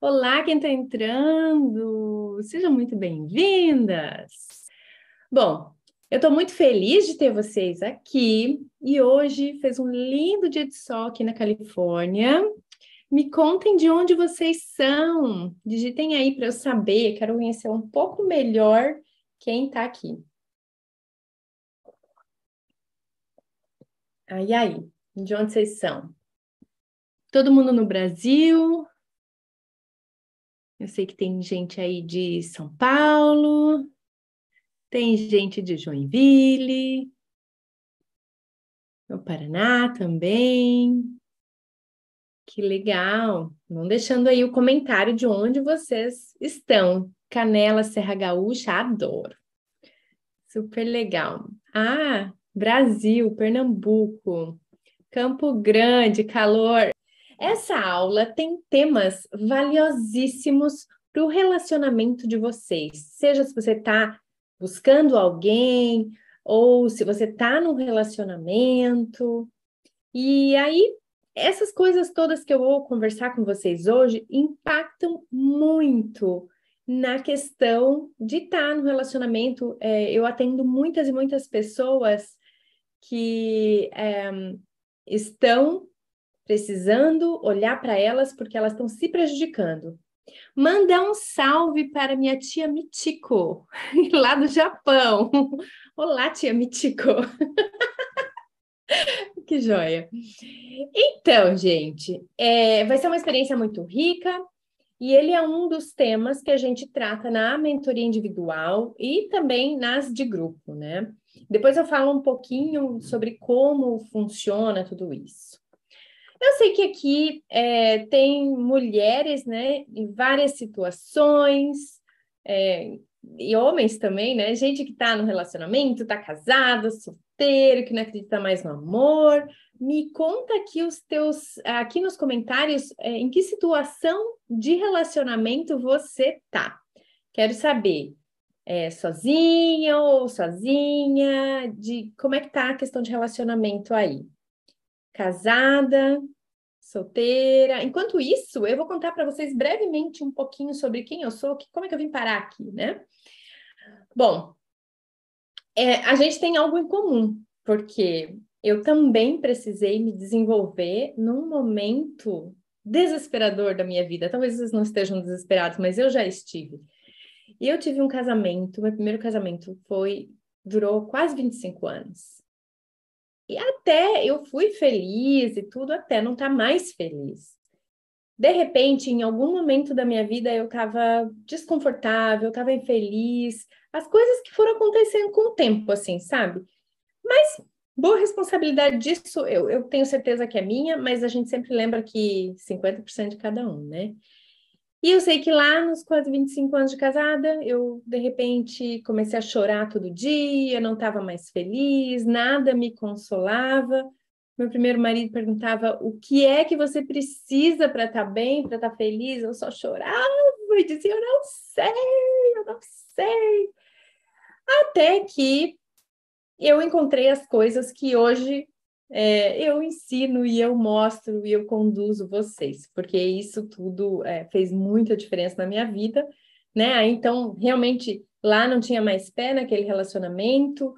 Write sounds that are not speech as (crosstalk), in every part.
Olá, quem está entrando! Sejam muito bem-vindas! Bom, eu estou muito feliz de ter vocês aqui e hoje fez um lindo dia de sol aqui na Califórnia. Me contem de onde vocês são, digitem aí para eu saber, quero conhecer um pouco melhor quem está aqui. Aí, ah, aí, de onde vocês são? Todo mundo no Brasil, eu sei que tem gente aí de São Paulo, tem gente de Joinville, no Paraná também. Que legal! Vão deixando aí o comentário de onde vocês estão. Canela, Serra Gaúcha, adoro. Super legal. Ah, Brasil, Pernambuco, Campo Grande, calor. Essa aula tem temas valiosíssimos para o relacionamento de vocês, seja se você está buscando alguém ou se você está num relacionamento. E aí, essas coisas todas que eu vou conversar com vocês hoje impactam muito na questão de estar tá no relacionamento. É, eu atendo muitas e muitas pessoas que é, estão precisando olhar para elas porque elas estão se prejudicando. Manda um salve para minha tia Mitiko, (laughs) lá do Japão. Olá, tia Mitiko. (laughs) que joia. Então, gente, é, vai ser uma experiência muito rica. E ele é um dos temas que a gente trata na mentoria individual e também nas de grupo, né? Depois eu falo um pouquinho sobre como funciona tudo isso. Eu sei que aqui é, tem mulheres, né, em várias situações, é, e homens também, né? Gente que tá no relacionamento, tá casada, solteiro, que não acredita mais no amor. Me conta aqui os teus, aqui nos comentários, é, em que situação de relacionamento você tá? Quero saber é, sozinha ou sozinha, de como é que tá a questão de relacionamento aí casada, solteira. Enquanto isso, eu vou contar para vocês brevemente um pouquinho sobre quem eu sou, que, como é que eu vim parar aqui, né? Bom, é, a gente tem algo em comum, porque eu também precisei me desenvolver num momento desesperador da minha vida. Talvez vocês não estejam desesperados, mas eu já estive. E eu tive um casamento, meu primeiro casamento foi durou quase 25 anos. E até eu fui feliz e tudo, até não tá mais feliz. De repente, em algum momento da minha vida, eu estava desconfortável, estava infeliz, as coisas que foram acontecendo com o tempo, assim, sabe? Mas boa responsabilidade disso, eu, eu tenho certeza que é minha, mas a gente sempre lembra que 50% de cada um, né? E eu sei que lá nos quase 25 anos de casada, eu de repente comecei a chorar todo dia, não estava mais feliz, nada me consolava. Meu primeiro marido perguntava o que é que você precisa para estar tá bem, para estar tá feliz. Eu só chorava e dizia: Eu não sei, eu não sei. Até que eu encontrei as coisas que hoje é, eu ensino e eu mostro e eu conduzo vocês, porque isso tudo é, fez muita diferença na minha vida, né? Ah, então, realmente, lá não tinha mais pé naquele relacionamento,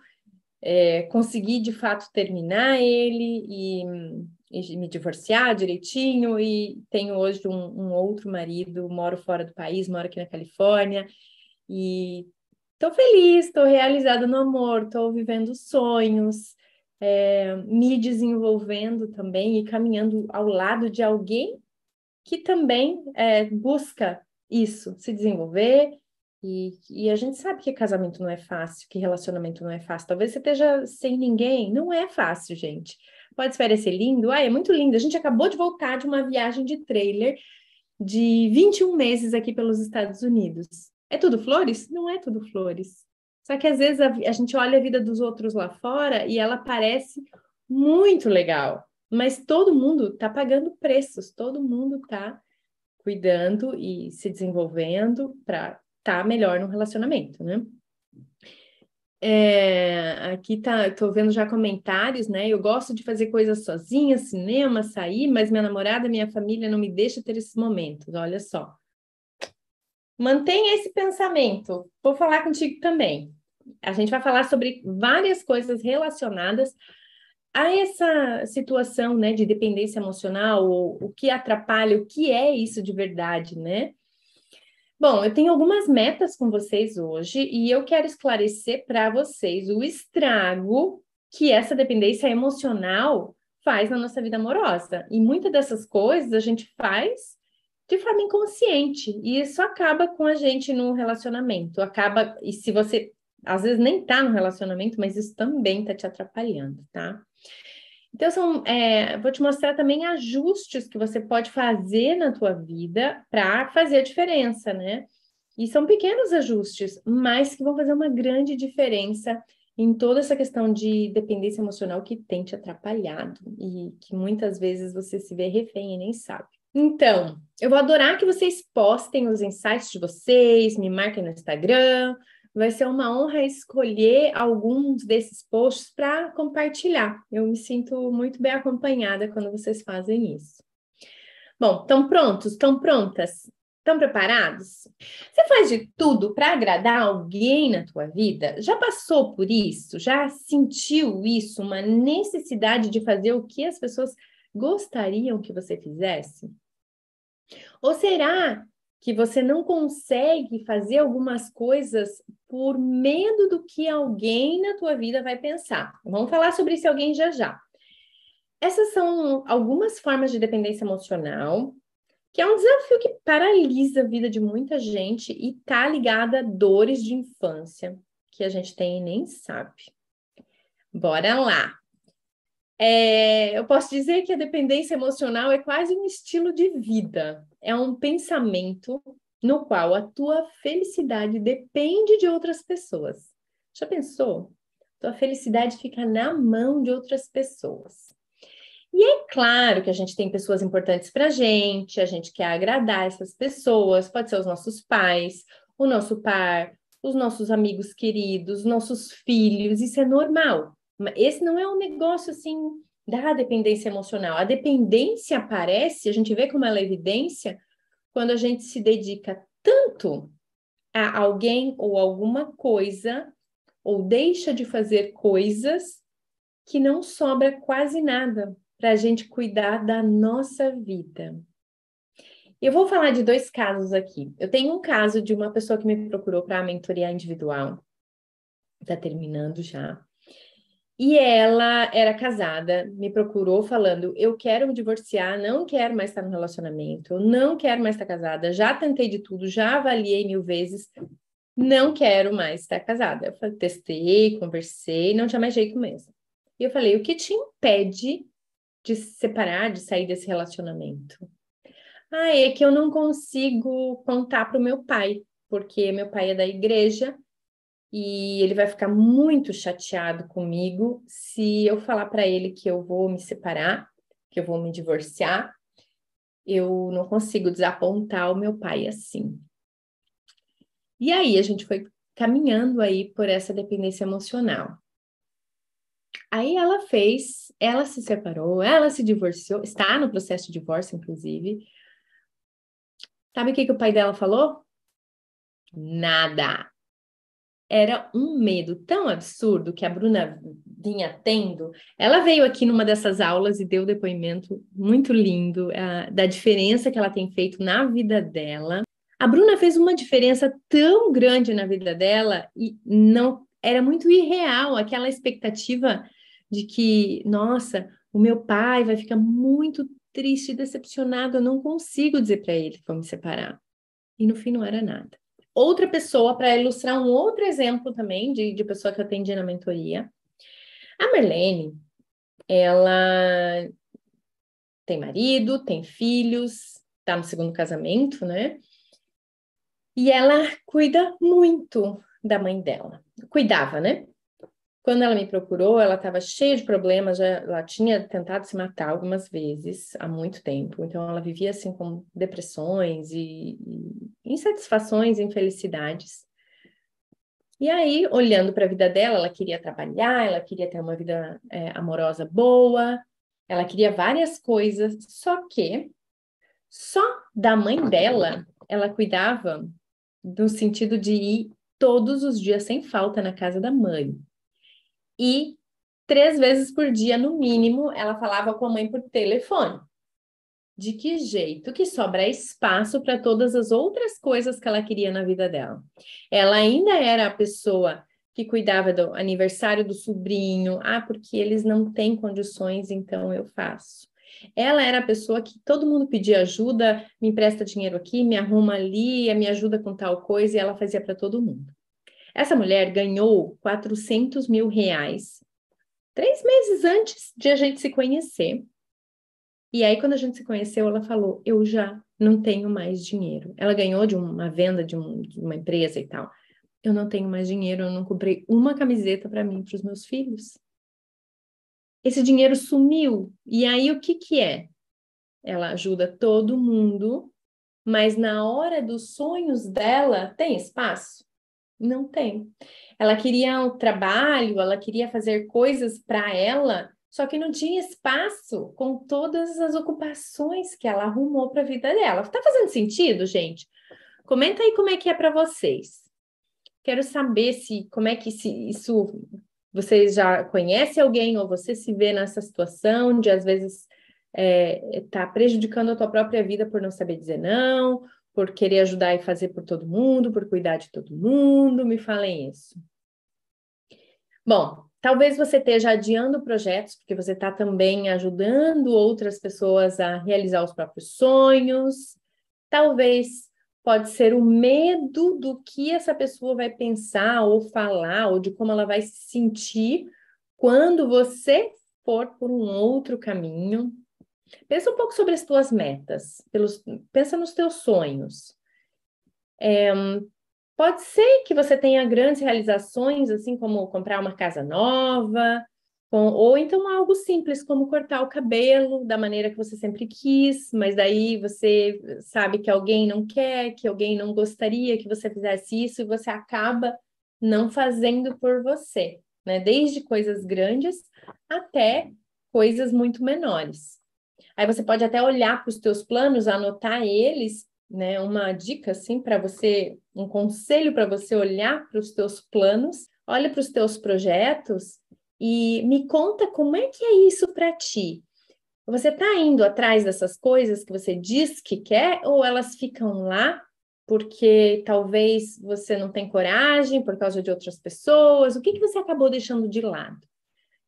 é, consegui de fato terminar ele e, e, me divorciar direitinho, e tenho hoje um, um outro marido, moro fora do país, moro aqui na Califórnia, e estou feliz, estou realizada no amor, estou vivendo sonhos é, me desenvolvendo também e caminhando ao lado de alguém que também é, busca isso, se desenvolver. E, e, a gente sabe que casamento não é fácil, que relacionamento não é fácil. Talvez você esteja sem ninguém, não é fácil, gente. Pode parecer lindo, ah, é muito lindo. A gente acabou de voltar de uma viagem de trailer de 21 meses aqui pelos Estados Unidos. É tudo flores? Não é tudo flores. Só que às vezes a, a gente olha a vida dos outros lá fora e ela parece muito legal, mas todo mundo está pagando preços, todo mundo está cuidando e se desenvolvendo para estar tá melhor no relacionamento, né? É, aqui tá, tô vendo já comentários, né? Eu gosto de fazer coisas sozinha, cinema, sair, mas minha namorada, minha família não me deixa ter esses momentos. Olha só. Mantenha esse pensamento. Vou falar contigo também. A gente vai falar sobre várias coisas relacionadas a essa situação, né, de dependência emocional, ou, o que atrapalha, o que é isso de verdade, né? Bom, eu tenho algumas metas com vocês hoje e eu quero esclarecer para vocês o estrago que essa dependência emocional faz na nossa vida amorosa. E muitas dessas coisas a gente faz de forma inconsciente e isso acaba com a gente no relacionamento. Acaba e se você às vezes nem tá no relacionamento, mas isso também tá te atrapalhando, tá? Então, são, é, vou te mostrar também ajustes que você pode fazer na tua vida para fazer a diferença, né? E são pequenos ajustes, mas que vão fazer uma grande diferença em toda essa questão de dependência emocional que tem te atrapalhado e que muitas vezes você se vê refém e nem sabe. Então, eu vou adorar que vocês postem os insights de vocês, me marquem no Instagram, vai ser uma honra escolher alguns desses posts para compartilhar. Eu me sinto muito bem acompanhada quando vocês fazem isso. Bom, estão prontos? Estão prontas? Estão preparados? Você faz de tudo para agradar alguém na tua vida? Já passou por isso? Já sentiu isso? Uma necessidade de fazer o que as pessoas gostariam que você fizesse? Ou será que você não consegue fazer algumas coisas por medo do que alguém na tua vida vai pensar. Vamos falar sobre esse alguém já já. Essas são algumas formas de dependência emocional, que é um desafio que paralisa a vida de muita gente e tá ligada a dores de infância que a gente tem e nem sabe. Bora lá. É, eu posso dizer que a dependência emocional é quase um estilo de vida, é um pensamento no qual a tua felicidade depende de outras pessoas. Já pensou? Tua felicidade fica na mão de outras pessoas. E é claro que a gente tem pessoas importantes para gente, a gente quer agradar essas pessoas, pode ser os nossos pais, o nosso par, os nossos amigos queridos, nossos filhos, isso é normal. Esse não é um negócio assim da dependência emocional. A dependência aparece, a gente vê como ela é evidência, quando a gente se dedica tanto a alguém ou alguma coisa, ou deixa de fazer coisas que não sobra quase nada para a gente cuidar da nossa vida. Eu vou falar de dois casos aqui. Eu tenho um caso de uma pessoa que me procurou para mentoria individual, está terminando já. E ela era casada, me procurou falando: eu quero me divorciar, não quero mais estar no relacionamento, não quero mais estar casada, já tentei de tudo, já avaliei mil vezes, não quero mais estar casada. Eu testei, conversei, não tinha mais jeito mesmo. E eu falei: o que te impede de se separar, de sair desse relacionamento? Ah, é que eu não consigo contar para o meu pai, porque meu pai é da igreja e ele vai ficar muito chateado comigo se eu falar para ele que eu vou me separar, que eu vou me divorciar. Eu não consigo desapontar o meu pai assim. E aí a gente foi caminhando aí por essa dependência emocional. Aí ela fez, ela se separou, ela se divorciou, está no processo de divórcio, inclusive. Sabe o que, que o pai dela falou? Nada era um medo tão absurdo que a Bruna vinha tendo. Ela veio aqui numa dessas aulas e deu depoimento muito lindo uh, da diferença que ela tem feito na vida dela. A Bruna fez uma diferença tão grande na vida dela e não era muito irreal aquela expectativa de que, nossa, o meu pai vai ficar muito triste e decepcionado, eu não consigo dizer para ele que vou me separar. E no fim não era nada outra pessoa para ilustrar um outro exemplo também de, de pessoa que eu atendi na mentoria. A Marlene, ela tem marido, tem filhos, está no segundo casamento, né? E ela cuida muito da mãe dela. Cuidava, né? Quando ela me procurou, ela estava cheia de problemas, já, ela tinha tentado se matar algumas vezes há muito tempo, então ela vivia assim com depressões e, e insatisfações, infelicidades. E aí, olhando para a vida dela, ela queria trabalhar, ela queria ter uma vida é, amorosa boa, ela queria várias coisas, só que só da mãe dela ela cuidava no sentido de ir todos os dias sem falta na casa da mãe. E três vezes por dia, no mínimo, ela falava com a mãe por telefone de que jeito que sobra espaço para todas as outras coisas que ela queria na vida dela. Ela ainda era a pessoa que cuidava do aniversário do sobrinho, ah, porque eles não têm condições, então eu faço. Ela era a pessoa que todo mundo pedia ajuda, me empresta dinheiro aqui, me arruma ali, me ajuda com tal coisa, e ela fazia para todo mundo. Essa mulher ganhou 400 mil reais três meses antes de a gente se conhecer e aí, quando a gente se conheceu, ela falou: Eu já não tenho mais dinheiro. Ela ganhou de uma venda de, um, de uma empresa e tal. Eu não tenho mais dinheiro, eu não comprei uma camiseta para mim, para os meus filhos. Esse dinheiro sumiu. E aí, o que, que é? Ela ajuda todo mundo, mas na hora dos sonhos dela, tem espaço? Não tem. Ela queria o um trabalho, ela queria fazer coisas para ela só que não tinha espaço com todas as ocupações que ela arrumou para a vida dela. Tá fazendo sentido, gente? Comenta aí como é que é para vocês. Quero saber se como é que se isso você já conhece alguém ou você se vê nessa situação de às vezes está é, tá prejudicando a tua própria vida por não saber dizer não, por querer ajudar e fazer por todo mundo, por cuidar de todo mundo. Me falem isso. Bom, Talvez você esteja adiando projetos, porque você está também ajudando outras pessoas a realizar os próprios sonhos. Talvez pode ser o medo do que essa pessoa vai pensar ou falar, ou de como ela vai se sentir quando você for por um outro caminho. Pensa um pouco sobre as tuas metas, pelos, pensa nos teus sonhos. É, Pode ser que você tenha grandes realizações, assim como comprar uma casa nova, com, ou então algo simples, como cortar o cabelo da maneira que você sempre quis, mas daí você sabe que alguém não quer, que alguém não gostaria que você fizesse isso, e você acaba não fazendo por você, né? Desde coisas grandes até coisas muito menores. Aí você pode até olhar para os teus planos, anotar eles né, uma dica assim para você, um conselho para você olhar para os teus planos, olha para os teus projetos e me conta como é que é isso para ti. Você está indo atrás dessas coisas que você diz que quer ou elas ficam lá porque talvez você não tem coragem por causa de outras pessoas? O que, que você acabou deixando de lado?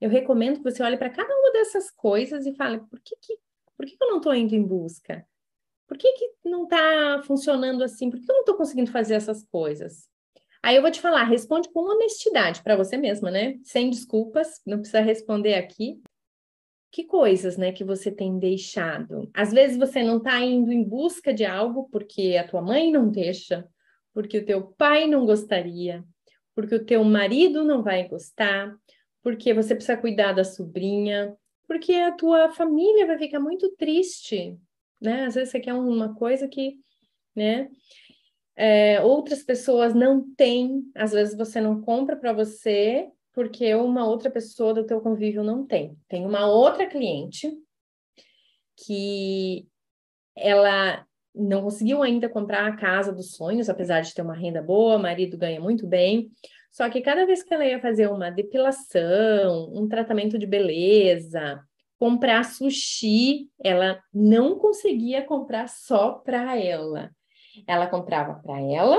Eu recomendo que você olhe para cada uma dessas coisas e fale por que, que, por que, que eu não estou indo em busca? por que, que não está funcionando assim? Por que eu não estou conseguindo fazer essas coisas? Aí eu vou te falar, responde com honestidade para você mesma, né? Sem desculpas, não precisa responder aqui. Que coisas, né, que você tem deixado? Às vezes você não está indo em busca de algo porque a tua mãe não deixa, porque o teu pai não gostaria, porque o teu marido não vai gostar, porque você precisa cuidar da sobrinha, porque a tua família vai ficar muito triste né? Às vezes você quer uma coisa que, né? É, outras pessoas não têm, às vezes você não compra para você porque uma outra pessoa do teu convívio não tem. Tem uma outra cliente que ela não conseguiu ainda comprar a casa dos sonhos, apesar de ter uma renda boa, marido ganha muito bem. Só que cada vez que ela ia fazer uma depilação, um tratamento de beleza, comprar sushi, ela não conseguia comprar só para ela. Ela comprava para ela,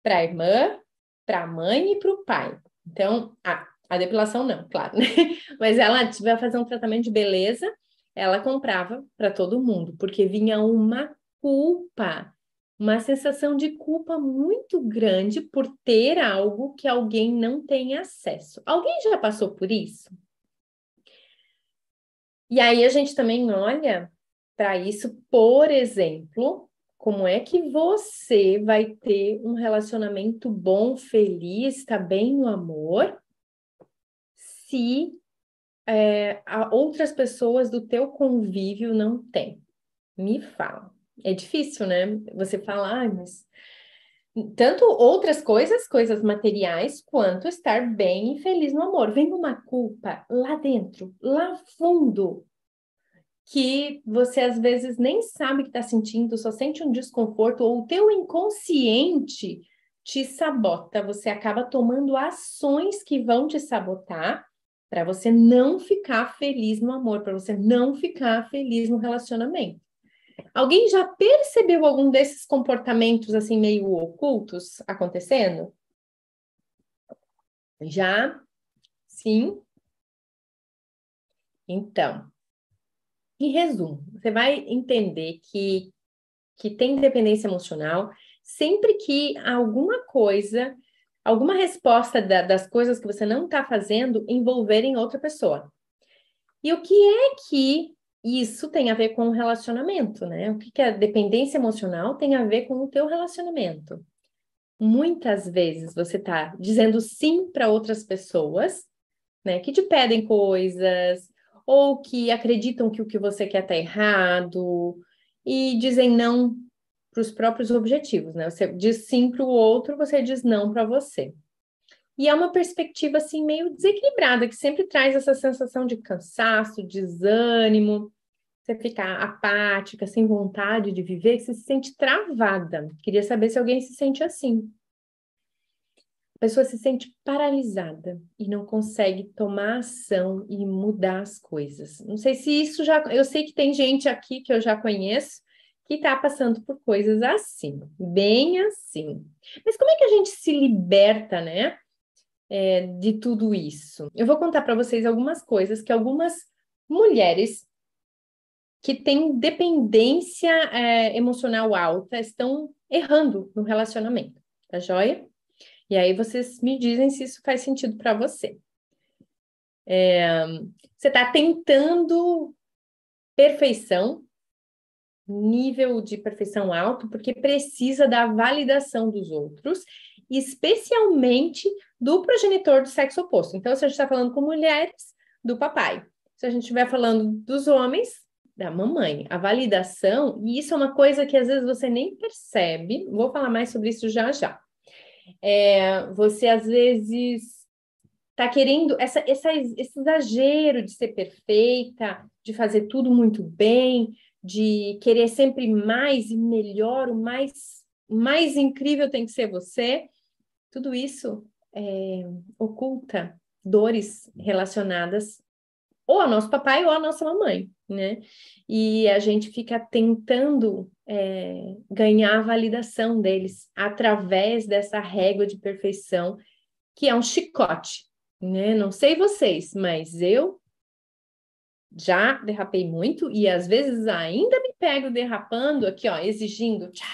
para a irmã, para a mãe e para o pai. Então, a, a depilação não, claro, né? (laughs) Mas ela tiver fazer um tratamento de beleza, ela comprava para todo mundo, porque vinha uma culpa, uma sensação de culpa muito grande por ter algo que alguém não tem acesso. Alguém já passou por isso? E aí a gente também olha para isso, por exemplo, como é que você vai ter um relacionamento bom, feliz, está bem no amor, se é, outras pessoas do teu convívio não têm? Me fala. É difícil, né? Você falar, ah, mas tanto outras coisas, coisas materiais, quanto estar bem e feliz no amor. Vem uma culpa lá dentro, lá fundo, que você às vezes nem sabe que está sentindo, só sente um desconforto, ou o teu inconsciente te sabota, você acaba tomando ações que vão te sabotar para você não ficar feliz no amor, para você não ficar feliz no relacionamento. Alguém já percebeu algum desses comportamentos assim meio ocultos acontecendo? Já? Sim? Então, em resumo, você vai entender que, que tem dependência emocional sempre que alguma coisa, alguma resposta da, das coisas que você não está fazendo envolverem outra pessoa. E o que é que isso tem a ver com o relacionamento, né? O que, é dependência emocional tem a ver com o teu relacionamento. Muitas vezes você está dizendo sim para outras pessoas, né? Que te pedem coisas, ou que acreditam que o que você quer está errado, e dizem não para os próprios objetivos, né? Você diz sim para o outro, você diz não para você. E é uma perspectiva assim meio desequilibrada, que sempre traz essa sensação de cansaço, desânimo, você fica apática, sem vontade de viver, você se sente travada. Queria saber se alguém se sente assim. A pessoa se sente paralisada e não consegue tomar ação e mudar as coisas. Não sei se isso já. Eu sei que tem gente aqui que eu já conheço que está passando por coisas assim, bem assim. Mas como é que a gente se liberta, né? é, de tudo isso? Eu vou contar para vocês algumas coisas que algumas mulheres que têm dependência é, emocional alta estão errando no relacionamento, tá joia? E aí vocês me dizem se isso faz sentido para você. É, você está tentando perfeição, nível de perfeição alto, porque precisa da validação dos outros especialmente do progenitor do sexo oposto. Então, se a gente está falando com mulheres, do papai. Se a gente estiver falando dos homens, da mamãe. A validação, e isso é uma coisa que às vezes você nem percebe, vou falar mais sobre isso já já. É, você às vezes está querendo essa, essa, esse exagero de ser perfeita, de fazer tudo muito bem, de querer sempre mais e melhor, o mais, mais incrível tem que ser você. Tudo isso é, oculta dores relacionadas ou ao nosso papai ou à nossa mamãe, né? E a gente fica tentando é, ganhar a validação deles através dessa régua de perfeição que é um chicote, né? Não sei vocês, mas eu já derrapei muito e às vezes ainda me pego derrapando aqui, ó, exigindo tchá,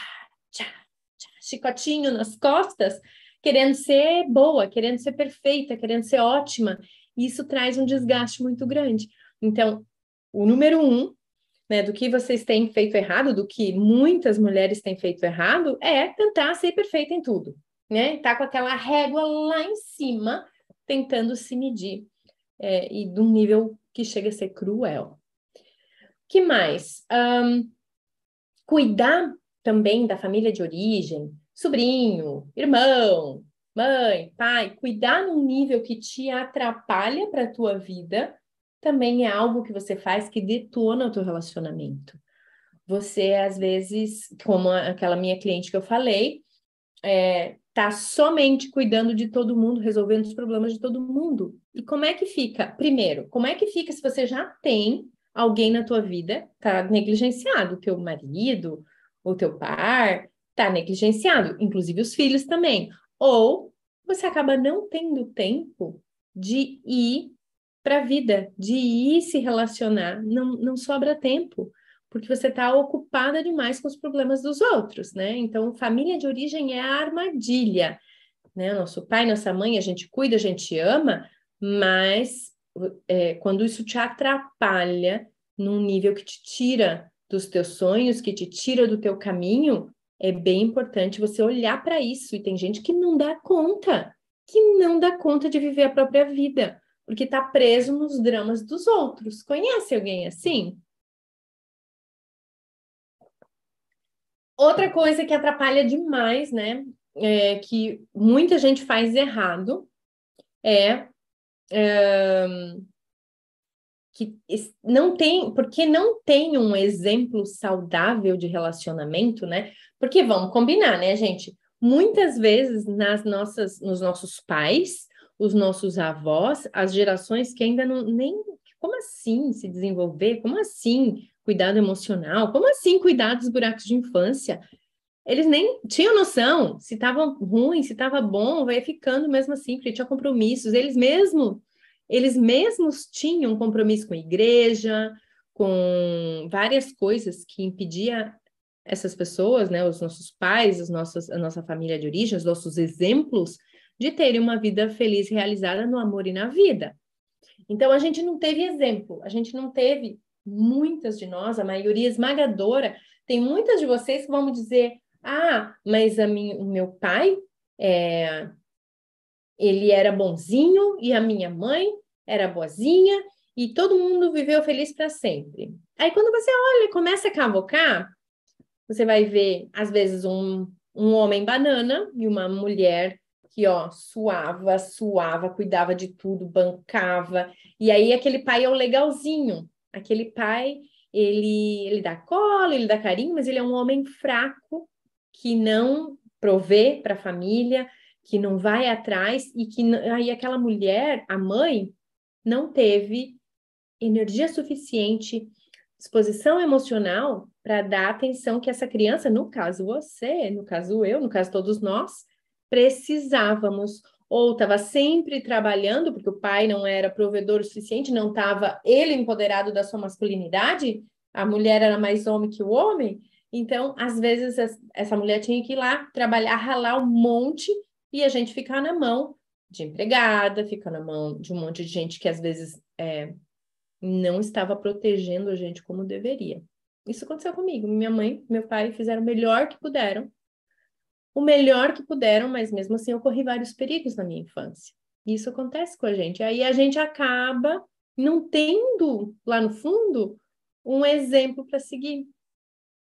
tchá, tchá, chicotinho nas costas querendo ser boa, querendo ser perfeita, querendo ser ótima. E isso traz um desgaste muito grande. Então, o número um, né, do que vocês têm feito errado, do que muitas mulheres têm feito errado, é tentar ser perfeita em tudo, né? Tá com aquela régua lá em cima, tentando se medir, é, e de um nível que chega a ser cruel. Que mais? Um, cuidar também da família de origem, sobrinho, irmão, mãe, pai, cuidar num nível que te atrapalha para a tua vida também é algo que você faz que detona o teu relacionamento. Você, às vezes, como aquela minha cliente que eu falei, é, tá somente cuidando de todo mundo, resolvendo os problemas de todo mundo. E como é que fica? Primeiro, como é que fica se você já tem alguém na tua vida, tá negligenciado, o teu marido, o teu par, está negligenciado, inclusive os filhos também. Ou você acaba não tendo tempo de ir para a vida, de ir se relacionar, não, não sobra tempo, porque você está ocupada demais com os problemas dos outros, né? Então, família de origem é a armadilha, né? Nosso pai, nossa mãe, a gente cuida, a gente ama, mas é, quando isso te atrapalha num nível que te tira dos teus sonhos, que te tira do teu caminho, é bem importante você olhar para isso. E tem gente que não dá conta, que não dá conta de viver a própria vida, porque está preso nos dramas dos outros. Conhece alguém assim? Outra coisa que atrapalha demais, né? É, que muita gente faz errado é que não tem, porque não tem um exemplo saudável de relacionamento, né? Porque vamos combinar, né, gente? Muitas vezes nas nossas, nos nossos pais, os nossos avós, as gerações que ainda não nem como assim se desenvolver, como assim cuidado emocional, como assim cuidar dos buracos de infância? Eles nem tinham noção se estava ruim, se estava bom, vai ficando mesmo assim, porque tinha compromissos. Eles mesmo eles mesmos tinham um compromisso com a igreja, com várias coisas que impedia essas pessoas, né, os nossos pais, os nossos, a nossa família de origem, os nossos exemplos de terem uma vida feliz realizada no amor e na vida. Então a gente não teve exemplo, a gente não teve muitas de nós, a maioria esmagadora, tem muitas de vocês que vão me dizer: "Ah, mas a mim, o meu pai é, ele era bonzinho e a minha mãe era boazinha e todo mundo viveu feliz para sempre. Aí quando você olha, começa a cavocar, você vai ver às vezes um, um homem banana e uma mulher que ó, suava, suava, cuidava de tudo, bancava. E aí aquele pai é o legalzinho. Aquele pai, ele ele dá cola, ele dá carinho, mas ele é um homem fraco que não provê para a família, que não vai atrás e que aí aquela mulher, a mãe, não teve energia suficiente, disposição emocional para dar atenção que essa criança, no caso você, no caso eu, no caso todos nós, precisávamos ou estava sempre trabalhando porque o pai não era provedor o suficiente, não estava ele empoderado da sua masculinidade, a mulher era mais homem que o homem, então às vezes essa mulher tinha que ir lá trabalhar, ralar um monte e a gente ficar na mão de empregada, ficar na mão de um monte de gente que às vezes é, não estava protegendo a gente como deveria. Isso aconteceu comigo. Minha mãe, meu pai fizeram o melhor que puderam, o melhor que puderam, mas mesmo assim eu corri vários perigos na minha infância. Isso acontece com a gente. Aí a gente acaba não tendo lá no fundo um exemplo para seguir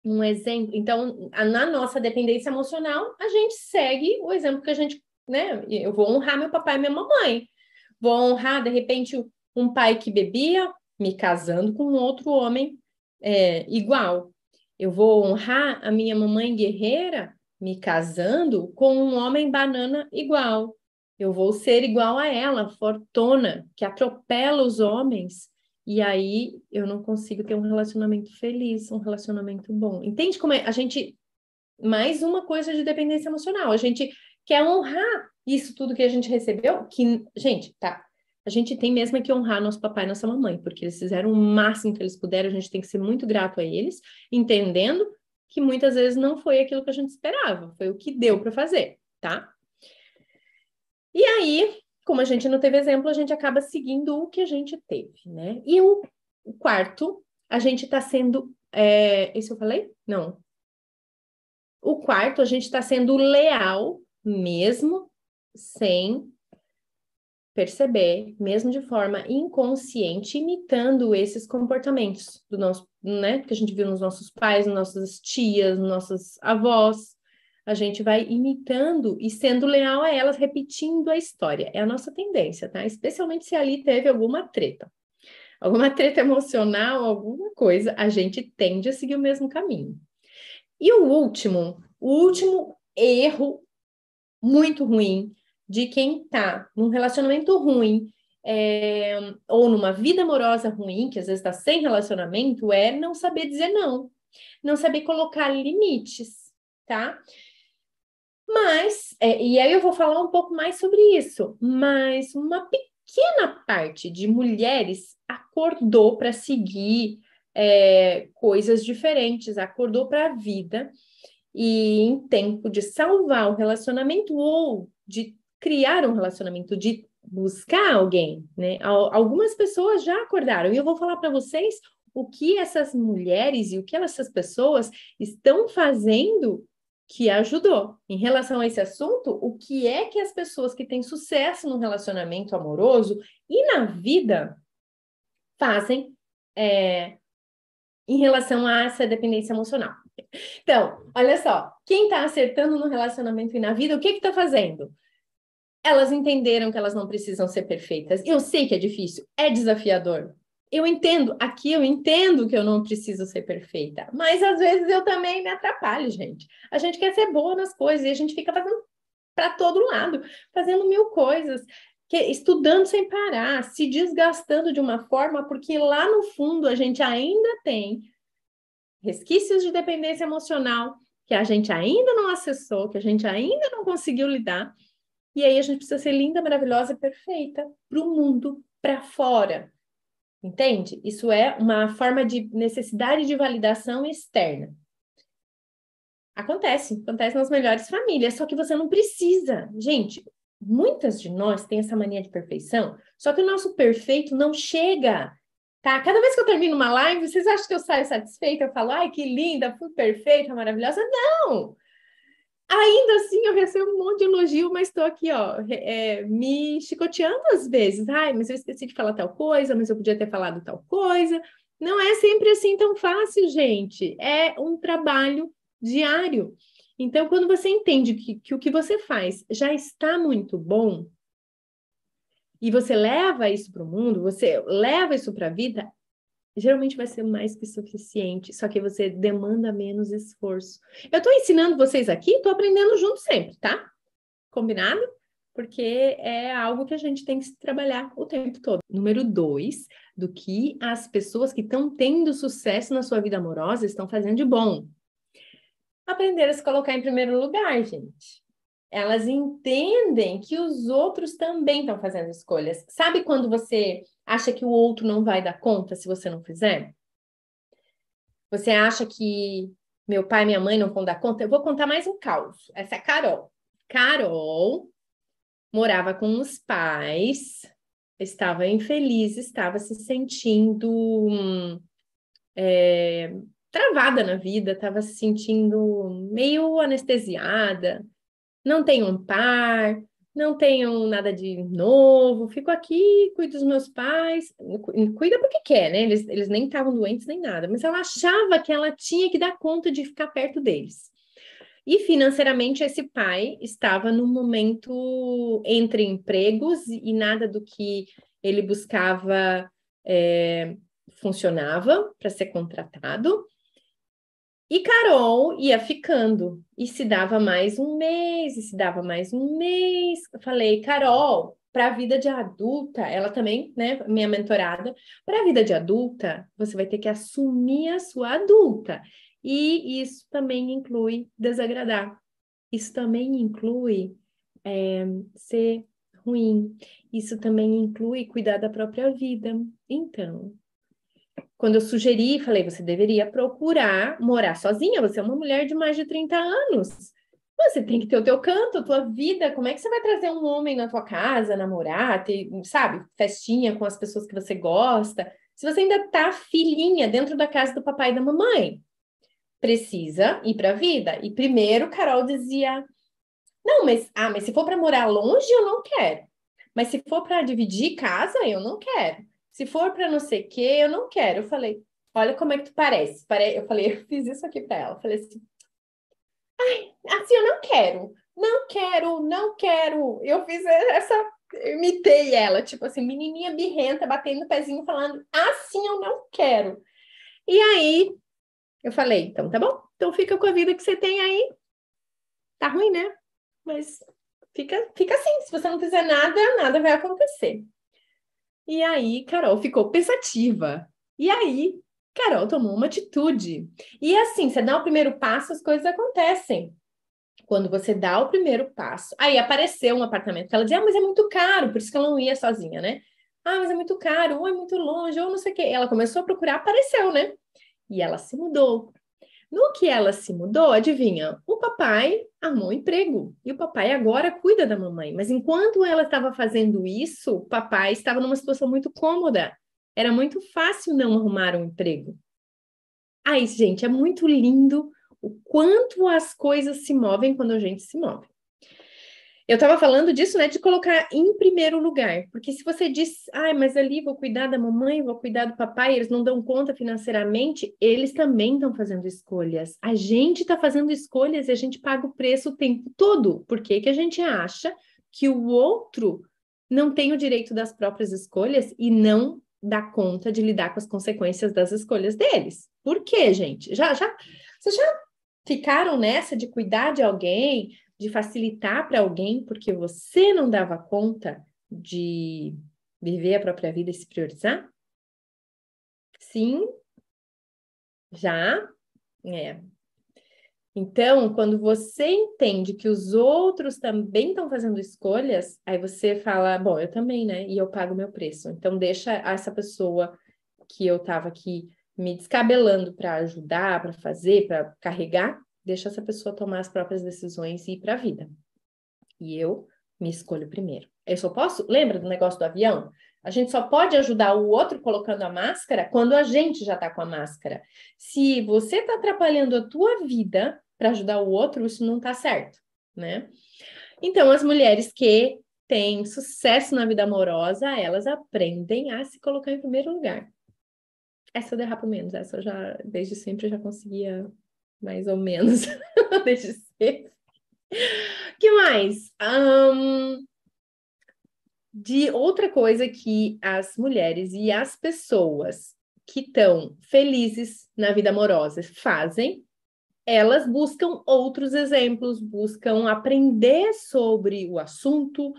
um exemplo. Então, na nossa dependência emocional, a gente segue o exemplo que a gente, né? Eu vou honrar meu papai e minha mamãe. Vou honrar, de repente, um pai que bebia, me casando com outro homem é, igual. Eu vou honrar a minha mamãe guerreira, me casando com um homem banana igual. Eu vou ser igual a ela, fortuna, que atropela os homens, e aí eu não consigo ter um relacionamento feliz, um relacionamento bom. Entende como é? A gente. Mais uma coisa de dependência emocional. A gente quer honrar isso tudo que a gente recebeu, que, gente, tá. A gente tem mesmo que honrar nosso papai e nossa mamãe, porque eles fizeram o máximo que eles puderam, a gente tem que ser muito grato a eles, entendendo que muitas vezes não foi aquilo que a gente esperava, foi o que deu para fazer, tá? E aí, como a gente não teve exemplo, a gente acaba seguindo o que a gente teve, né? E o, o quarto, a gente está sendo. É, isso eu falei? Não. O quarto, a gente está sendo leal, mesmo sem perceber, mesmo de forma inconsciente, imitando esses comportamentos do nosso, né, que a gente viu nos nossos pais, nas nossas tias, nossas avós a gente vai imitando e sendo leal a elas, repetindo a história. É a nossa tendência, tá? Especialmente se ali teve alguma treta. Alguma (laughs) treta emocional, alguma coisa, a gente tende a seguir o mesmo caminho. E o último, o último erro muito ruim de quem tá num relacionamento ruim é, ou numa vida amorosa ruim, que às vezes está sem relacionamento, é não saber dizer não, não saber colocar limites, tá? Mas, é, e aí eu vou falar um pouco mais sobre isso, mas uma pequena parte de mulheres acordou para seguir é, coisas diferentes, acordou para a vida e em tempo de salvar o relacionamento ou de criar um relacionamento, de buscar alguém, né? Algumas pessoas já acordaram e eu vou falar para vocês o que essas mulheres e o que essas pessoas estão fazendo que ajudou. Em relação a esse assunto, o que é que as pessoas que têm sucesso no relacionamento amoroso e na vida fazem é, em relação a essa dependência emocional? Então, olha só, quem está acertando no relacionamento e na vida, o que está fazendo? Elas entenderam que elas não precisam ser perfeitas. Eu sei que é difícil, é desafiador, eu entendo, aqui eu entendo que eu não preciso ser perfeita, mas às vezes eu também me atrapalho, gente. A gente quer ser boa nas coisas e a gente fica fazendo para todo lado, fazendo mil coisas, que, estudando sem parar, se desgastando de uma forma, porque lá no fundo a gente ainda tem resquícios de dependência emocional que a gente ainda não acessou, que a gente ainda não conseguiu lidar. E aí a gente precisa ser linda, maravilhosa e perfeita para o mundo, para fora, Entende? Isso é uma forma de necessidade de validação externa. Acontece, acontece nas melhores famílias, só que você não precisa. Gente, muitas de nós têm essa mania de perfeição, só que o nosso perfeito não chega. Tá? Cada vez que eu termino uma live, vocês acham que eu saio satisfeita? Eu falo, ai, que linda, fui perfeita, maravilhosa. Não! Ainda assim, eu recebo um monte de elogio, mas estou aqui, ó, é, me chicoteando às vezes. Ai, mas eu esqueci de falar tal coisa, mas eu podia ter falado tal coisa. Não é sempre assim tão fácil, gente. É um trabalho diário. Então, quando você entende que, que o que você faz já está muito bom, e você leva isso para o mundo, você leva isso para a vida, geralmente vai ser mais que suficiente, só que você demanda menos esforço. Eu estou ensinando vocês aqui, estou aprendendo junto sempre, tá? Combinado? Porque é algo que a gente tem que trabalhar o tempo todo. Número dois, do que as pessoas que estão tendo sucesso na sua vida amorosa estão fazendo de bom. Aprender a se colocar em primeiro lugar, gente. Elas entendem que os outros também estão fazendo escolhas. Sabe quando você acha que o outro não vai dar conta se você não fizer? Você acha que meu pai e minha mãe não vão dar conta? Eu vou contar mais um caos. Essa é a Carol. Carol morava com os pais, estava infeliz, estava se sentindo hum, é, travada na vida, estava se sentindo meio anestesiada, não tem um par, não tenho nada de novo, fico aqui, cuido dos meus pais, cuida porque quer, né? Eles, eles nem estavam doentes nem nada, mas ela achava que ela tinha que dar conta de ficar perto deles. E financeiramente, esse pai estava num momento entre empregos e nada do que ele buscava é, funcionava para ser contratado. E Carol ia ficando e se dava mais um mês, e se dava mais um mês. Eu falei, Carol, para a vida de adulta, ela também, né, minha mentorada, para a vida de adulta, você vai ter que assumir a sua adulta. E isso também inclui desagradar. Isso também inclui é, ser ruim. Isso também inclui cuidar da própria vida. Então, quando eu sugeri, falei, você deveria procurar morar sozinha, você é uma mulher de mais de 30 anos. Você tem que ter o teu canto, a tua vida, como é que você vai trazer um homem na tua casa, namorar, ter, sabe, festinha com as pessoas que você gosta? Se você ainda tá filhinha dentro da casa do papai e da mamãe, precisa ir para a vida. E primeiro Carol dizia: "Não, mas ah, mas se for para morar longe, eu não quero. Mas se for para dividir casa, eu não quero." se for para não sei o que, eu não quero. Eu falei, olha como é que tu parece. Eu falei, (laughs) eu fiz isso aqui para ela. Eu falei assim, ai, assim, eu não quero, não quero, não quero. Eu fiz essa, imitei ela, tipo assim, menininha birrenta, batendo o pezinho, falando, assim, eu não quero. E aí, eu falei, então tá bom, então fica com a vida que você tem aí. Tá ruim, né? Mas fica, fica assim, se você não fizer nada, nada vai acontecer. E aí, Carol ficou pensativa. E aí, Carol tomou uma atitude. E assim, você dá o primeiro passo, as coisas acontecem. Quando você dá o primeiro passo, aí apareceu um apartamento que ela dizia, ah, mas é muito caro, por isso que ela não ia sozinha, né? Ah, mas é muito caro, ou é muito longe, ou não sei o quê. Ela começou a procurar, apareceu, né? E ela se mudou. No que ela se mudou, adivinha? O papai arrumou um emprego. E o papai agora cuida da mamãe. Mas enquanto ela estava fazendo isso, o papai estava numa situação muito cômoda. Era muito fácil não arrumar um emprego. Aí, gente, é muito lindo o quanto as coisas se movem quando a gente se move. Eu estava falando disso, né, de colocar em primeiro lugar, porque se você diz, ai, ah, mas ali vou cuidar da mamãe, vou cuidar do papai, eles não dão conta financeiramente, eles também estão fazendo escolhas. A gente está fazendo escolhas e a gente paga o preço o tempo todo. Por que, que a gente acha que o outro não tem o direito das próprias escolhas e não dá conta de lidar com as consequências das escolhas deles? Por que, gente? Já, já, vocês já ficaram nessa de cuidar de alguém? de facilitar para alguém, porque você não dava conta de viver a própria vida e se priorizar? Sim, já, é. Então, quando você entende que os outros também estão fazendo escolhas, aí você fala, bom, eu também, né? E eu pago meu preço. Então, deixa essa pessoa que eu estava aqui me descabelando para ajudar, para fazer, para carregar, deixa essa pessoa tomar as próprias decisões e ir para a vida. E eu me escolho primeiro. Eu só posso, lembra do negócio do avião? A gente só pode ajudar o outro colocando a máscara quando a gente já está com a máscara. Se você está atrapalhando a tua vida para ajudar o outro, isso não está certo, né? Então, as mulheres que têm sucesso na vida amorosa, elas aprendem a se colocar em primeiro lugar. Essa eu derrapo menos, essa eu já, desde sempre, eu já conseguia mais ou menos, desde (laughs) cedo. que mais? Um, de outra coisa que as mulheres e as pessoas que estão felizes na vida amorosa fazem, elas buscam outros exemplos, buscam aprender sobre o assunto,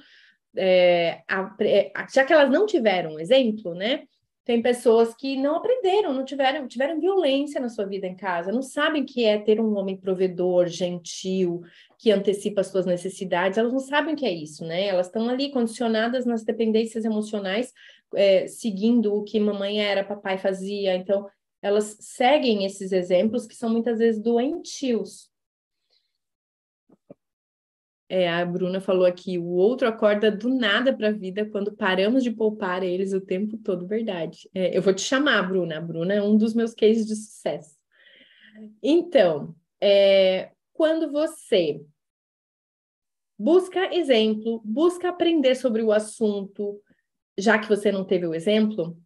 é, eh, a, eh, já que elas não tiveram um exemplo, né? Tem pessoas que não aprenderam, não tiveram, tiveram violência na sua vida em casa, não sabem que é ter um homem provedor, gentil, que antecipa as suas necessidades, elas não sabem o que é isso, né? Elas estão ali condicionadas nas dependências emocionais, é, seguindo o que mamãe era, papai fazia, então elas seguem esses exemplos que são muitas vezes doentios, é, a Bruna falou aqui, o outro acorda do nada para a vida quando paramos de poupar eles o tempo todo, verdade. É, eu vou te chamar, Bruna. A Bruna é um dos meus cases de sucesso. Então, é, quando você busca exemplo, busca aprender sobre o assunto, já que você não teve o exemplo,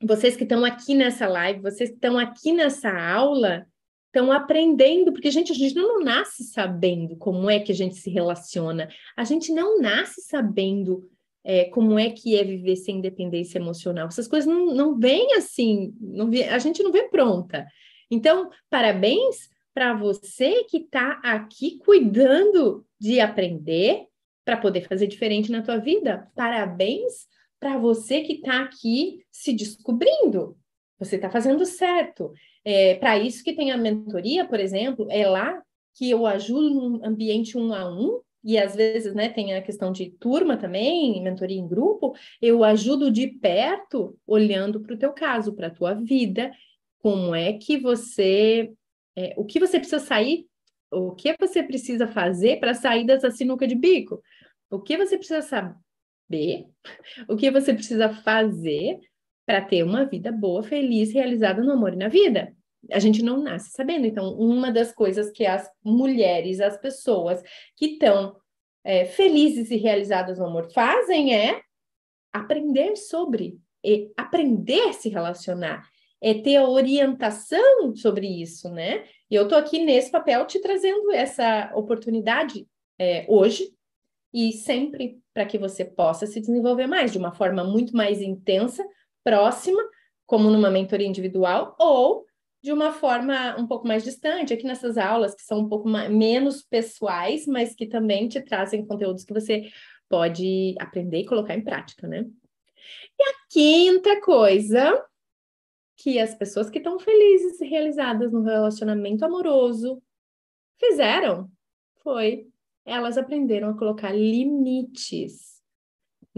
vocês que estão aqui nessa live, vocês que estão aqui nessa aula, estão aprendendo, porque gente, a gente não nasce sabendo como é que a gente se relaciona, a gente não nasce sabendo é, como é que é viver sem dependência emocional. Essas coisas não, não vêm assim, não vê, a gente não vê pronta. Então, parabéns para você que está aqui cuidando de aprender para poder fazer diferente na tua vida. Parabéns para você que está aqui se descobrindo. Você está fazendo certo. É, para isso que tem a mentoria, por exemplo, é lá que eu ajudo num ambiente um a um, e às vezes né, tem a questão de turma também, mentoria em grupo, eu ajudo de perto, olhando para o teu caso, para a tua vida, como é que você, é, o que você precisa sair, o que você precisa fazer para sair dessa sinuca de bico, o que você precisa saber, o que você precisa fazer para ter uma vida boa, feliz, realizada no amor e na vida a gente não nasce sabendo. Então, uma das coisas que as mulheres, as pessoas que estão é, felizes e realizadas no amor fazem é aprender sobre, é aprender a se relacionar, é ter a orientação sobre isso, né? E eu tô aqui nesse papel te trazendo essa oportunidade é, hoje e sempre para que você possa se desenvolver mais de uma forma muito mais intensa, próxima, como numa mentoria individual ou de uma forma um pouco mais distante, aqui é nessas aulas que são um pouco mais, menos pessoais, mas que também te trazem conteúdos que você pode aprender e colocar em prática, né? E a quinta coisa que as pessoas que estão felizes e realizadas no relacionamento amoroso fizeram foi elas aprenderam a colocar limites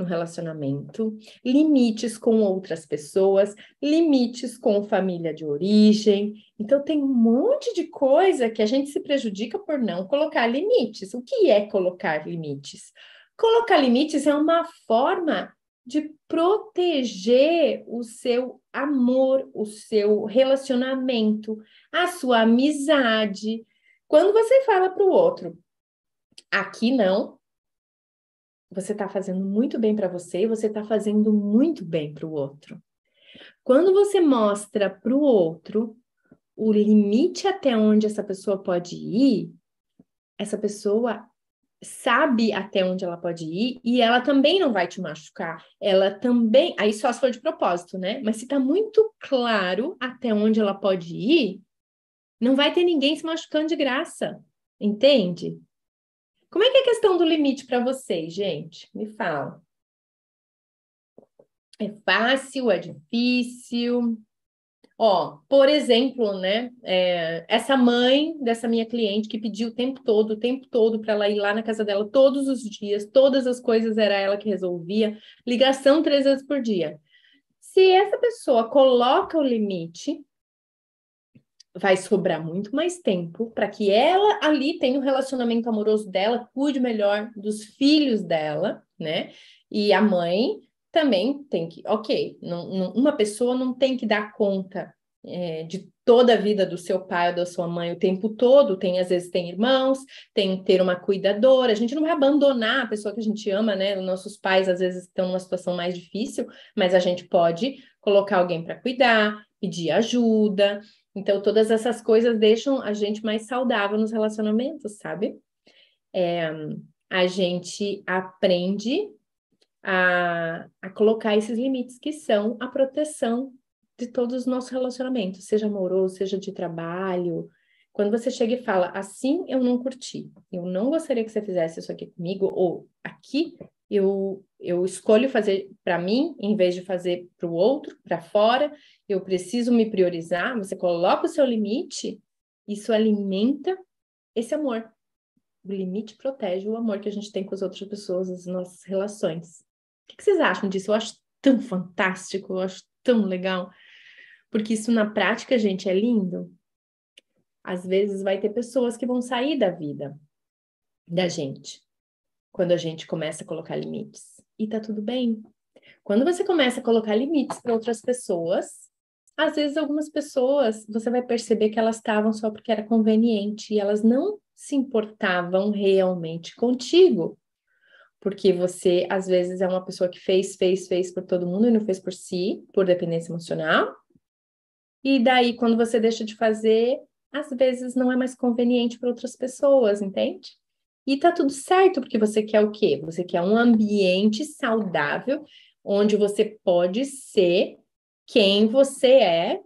no relacionamento, limites com outras pessoas, limites com família de origem. Então, tem um monte de coisa que a gente se prejudica por não colocar limites. O que é colocar limites? Colocar limites é uma forma de proteger o seu amor, o seu relacionamento, a sua amizade. Quando você fala para o outro, aqui não, você está fazendo muito bem para você e você está fazendo muito bem para o outro. Quando você mostra para o outro o limite até onde essa pessoa pode ir, essa pessoa sabe até onde ela pode ir e ela também não vai te machucar. Ela também, aí só se for de propósito, né? Mas se está muito claro até onde ela pode ir, não vai ter ninguém se machucando de graça, entende? Como é que é a questão do limite para vocês, gente? Me fala. É fácil? É difícil? Ó, por exemplo, né? É, essa mãe dessa minha cliente que pediu o tempo todo, o tempo todo, para ela ir lá na casa dela todos os dias, todas as coisas era ela que resolvia, ligação três vezes por dia. Se essa pessoa coloca o limite, vai sobrar muito mais tempo para que ela ali tenha um relacionamento amoroso dela, cuide melhor dos filhos dela, né? E a mãe também tem que, ok, não, não, uma pessoa não tem que dar conta é, de toda a vida do seu pai ou da sua mãe o tempo todo, tem às vezes tem irmãos, tem ter uma cuidadora, a gente não vai abandonar a pessoa que a gente ama, né? nossos pais às vezes estão numa situação mais difícil, mas a gente pode colocar alguém para cuidar, pedir ajuda, então, todas essas coisas deixam a gente mais saudável nos relacionamentos, sabe? É, a gente aprende a, a colocar esses limites que são a proteção de todos os nossos relacionamentos, seja amoroso, seja de trabalho. Quando você chega e fala, assim eu não curti, eu não gostaria que você fizesse isso aqui comigo, ou aqui eu, eu escolho fazer para mim em vez de fazer para o outro, para fora, eu preciso me priorizar. Você coloca o seu limite, isso alimenta esse amor. O limite protege o amor que a gente tem com as outras pessoas, as nossas relações. O que vocês acham disso? Eu acho tão fantástico, eu acho tão legal, porque isso na prática, gente, é lindo. Às vezes vai ter pessoas que vão sair da vida da gente, quando a gente começa a colocar limites. E tá tudo bem. Quando você começa a colocar limites para outras pessoas, às vezes algumas pessoas você vai perceber que elas estavam só porque era conveniente e elas não se importavam realmente contigo. Porque você, às vezes, é uma pessoa que fez, fez, fez por todo mundo e não fez por si, por dependência emocional. E daí, quando você deixa de fazer, às vezes não é mais conveniente para outras pessoas, entende? E tá tudo certo, porque você quer o quê? Você quer um ambiente saudável onde você pode ser quem você é,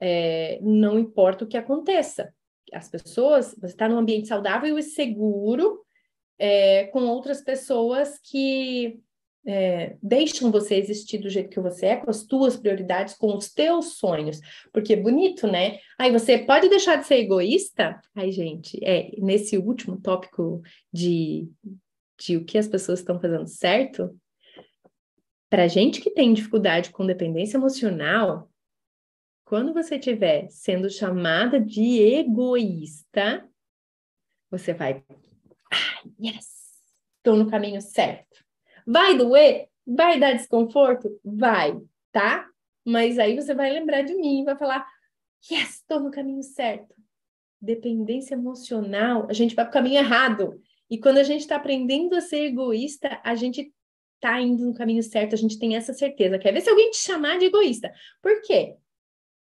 é não importa o que aconteça. As pessoas, você está num ambiente saudável e seguro é, com outras pessoas que é, deixam você existir do jeito que você é, com as tuas prioridades, com os teus sonhos. Porque é bonito, né? Aí você pode deixar de ser egoísta. Ai, gente, é nesse último tópico de, de o que as pessoas estão fazendo certo. Para gente que tem dificuldade com dependência emocional, quando você estiver sendo chamada de egoísta, você vai, ah, yes, estou no caminho certo Vai doer? Vai dar desconforto? Vai, tá? Mas aí você vai lembrar de mim, vai falar: yes, estou no caminho certo. Dependência emocional, a gente vai para o caminho errado. E quando a gente está aprendendo a ser egoísta, a gente está indo no caminho certo, a gente tem essa certeza. Quer ver se alguém te chamar de egoísta? Por quê?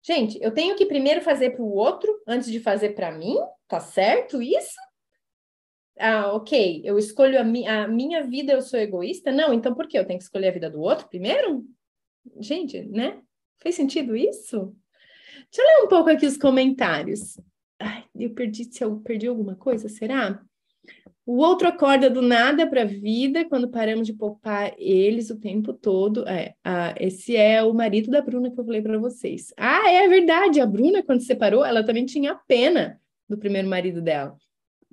Gente, eu tenho que primeiro fazer para o outro antes de fazer para mim, tá certo isso? ah, ok, eu escolho a, mi a minha vida, eu sou egoísta? Não, então por que eu tenho que escolher a vida do outro primeiro? Gente, né? Fez sentido isso? Deixa eu ler um pouco aqui os comentários. Ai, eu perdi, se eu perdi alguma coisa, será? O outro acorda do nada para a vida quando paramos de poupar eles o tempo todo. É, a, esse é o marido da Bruna que eu falei para vocês. Ah, é verdade. A Bruna, quando se separou, ela também tinha pena do primeiro marido dela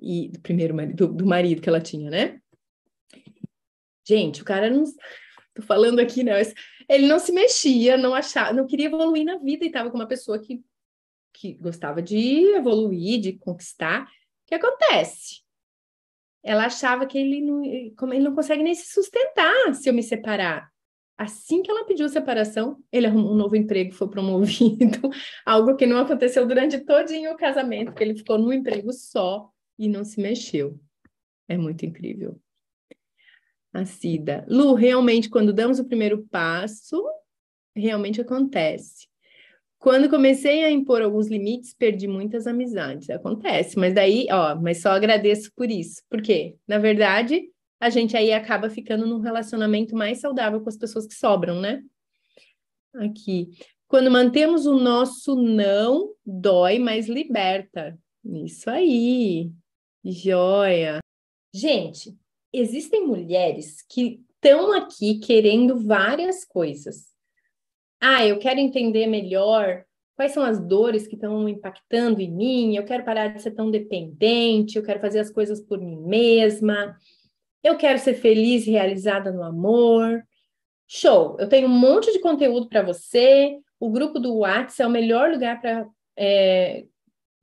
e do primeiro marido, do, do marido que ela tinha, né? Gente, o cara não. (laughs) Tô falando aqui, né? Ele não se mexia, não achava, não queria evoluir na vida e tava com uma pessoa que, que gostava de evoluir, de conquistar. O que acontece? Ela achava que ele não, como ele não consegue nem se sustentar se eu me separar. Assim que ela pediu separação, ele arrumou um novo emprego, foi promovido, (laughs) algo que não aconteceu durante todinho o casamento, porque ele ficou num emprego só, e não se mexeu. É muito incrível. A Cida. Lu, realmente, quando damos o primeiro passo, realmente acontece. Quando comecei a impor alguns limites, perdi muitas amizades. Acontece, mas daí, ó, mas só agradeço por isso. Porque, na verdade, a gente aí acaba ficando num relacionamento mais saudável com as pessoas que sobram, né? Aqui. Quando mantemos o nosso não, dói, mas liberta. Isso aí. Joia! Gente, existem mulheres que estão aqui querendo várias coisas. Ah, eu quero entender melhor quais são as dores que estão impactando em mim, eu quero parar de ser tão dependente, eu quero fazer as coisas por mim mesma, eu quero ser feliz, realizada no amor. Show! Eu tenho um monte de conteúdo para você. O grupo do WhatsApp é o melhor lugar para é, eh,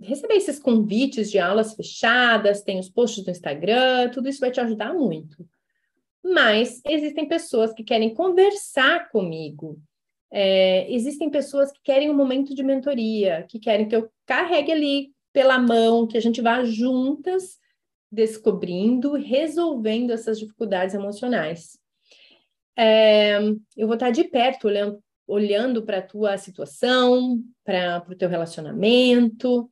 receber esses convites de aulas fechadas, tem os posts no Instagram, tudo isso vai te ajudar muito. Mas existem pessoas que querem conversar comigo. É, existem pessoas que querem um momento de mentoria, que querem que eu carregue ali pela mão, que a gente vá juntas descobrindo, resolvendo essas dificuldades emocionais. É, eu vou estar de perto olhando, olhando para a tua situação, para o teu relacionamento,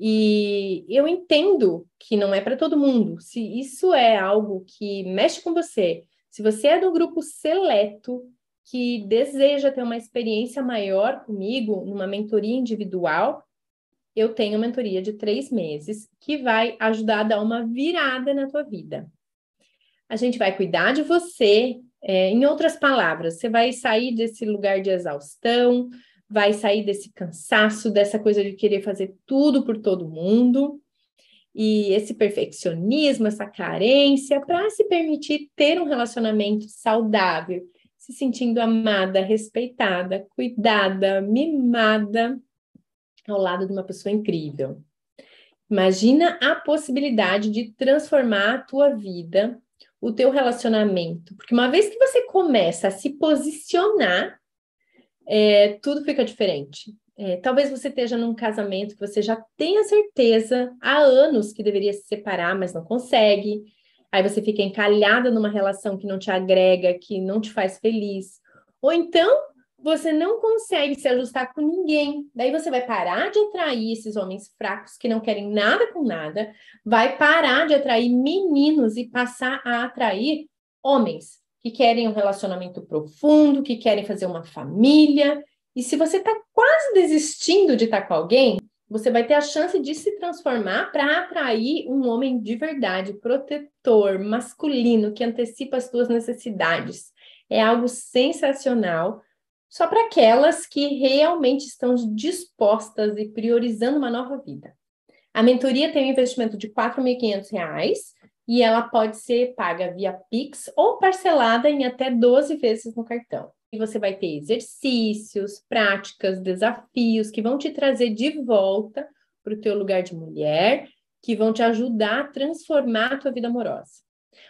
e eu entendo que não é para todo mundo. Se isso é algo que mexe com você, se você é do grupo seleto que deseja ter uma experiência maior comigo numa mentoria individual, eu tenho uma mentoria de três meses que vai ajudar a dar uma virada na tua vida. A gente vai cuidar de você, é, em outras palavras, você vai sair desse lugar de exaustão, vai sair desse cansaço, dessa coisa de querer fazer tudo por todo mundo, e esse perfeccionismo, essa carência, para se permitir ter um relacionamento saudável, se sentindo amada, respeitada, cuidada, mimada, ao lado de uma pessoa incrível. Imagina a possibilidade de transformar a tua vida, o teu relacionamento, porque uma vez que você começa a se posicionar é, tudo fica diferente. É, talvez você esteja num casamento que você já tenha certeza há anos que deveria se separar, mas não consegue. Aí você fica encalhada numa relação que não te agrega, que não te faz feliz. Ou então você não consegue se ajustar com ninguém. Daí você vai parar de atrair esses homens fracos que não querem nada com nada, vai parar de atrair meninos e passar a atrair homens que querem um relacionamento profundo, que querem fazer uma família. E se você está quase desistindo de estar tá com alguém, você vai ter a chance de se transformar para atrair um homem de verdade, protetor, masculino, que antecipa as suas necessidades. É algo sensacional, só para aquelas que realmente estão dispostas e priorizando uma nova vida. A mentoria tem um investimento de R$ 4.500 e ela pode ser paga via Pix ou parcelada em até 12 vezes no cartão. E você vai ter exercícios, práticas, desafios que vão te trazer de volta para o teu lugar de mulher, que vão te ajudar a transformar a tua vida amorosa.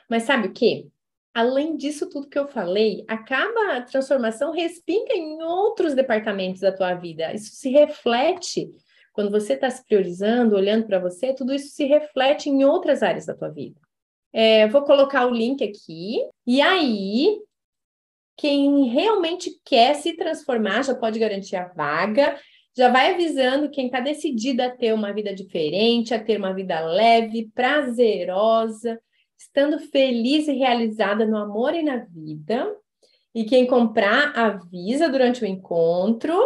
Mas sabe o que? Além disso tudo que eu falei, acaba a transformação respinga em outros departamentos da tua vida. Isso se reflete quando você está se priorizando, olhando para você, tudo isso se reflete em outras áreas da tua vida. É, vou colocar o link aqui. E aí, quem realmente quer se transformar já pode garantir a vaga. Já vai avisando quem está decidida a ter uma vida diferente, a ter uma vida leve, prazerosa, estando feliz e realizada no amor e na vida. E quem comprar, avisa durante o encontro.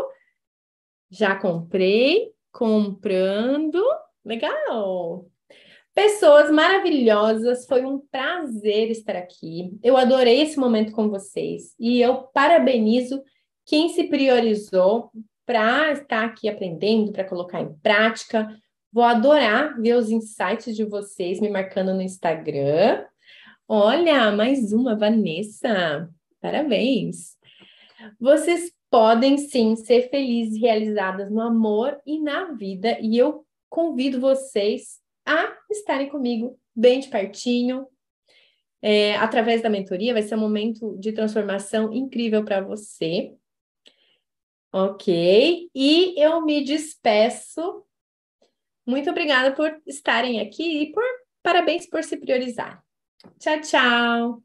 Já comprei, comprando. Legal! Pessoas maravilhosas, foi um prazer estar aqui. Eu adorei esse momento com vocês e eu parabenizo quem se priorizou para estar aqui aprendendo, para colocar em prática. Vou adorar ver os insights de vocês me marcando no Instagram. Olha, mais uma, Vanessa. Parabéns. Vocês podem sim ser felizes, realizadas no amor e na vida, e eu convido vocês a estarem comigo bem de pertinho. É, através da mentoria, vai ser um momento de transformação incrível para você. Ok? E eu me despeço. Muito obrigada por estarem aqui e por parabéns por se priorizar. Tchau, tchau!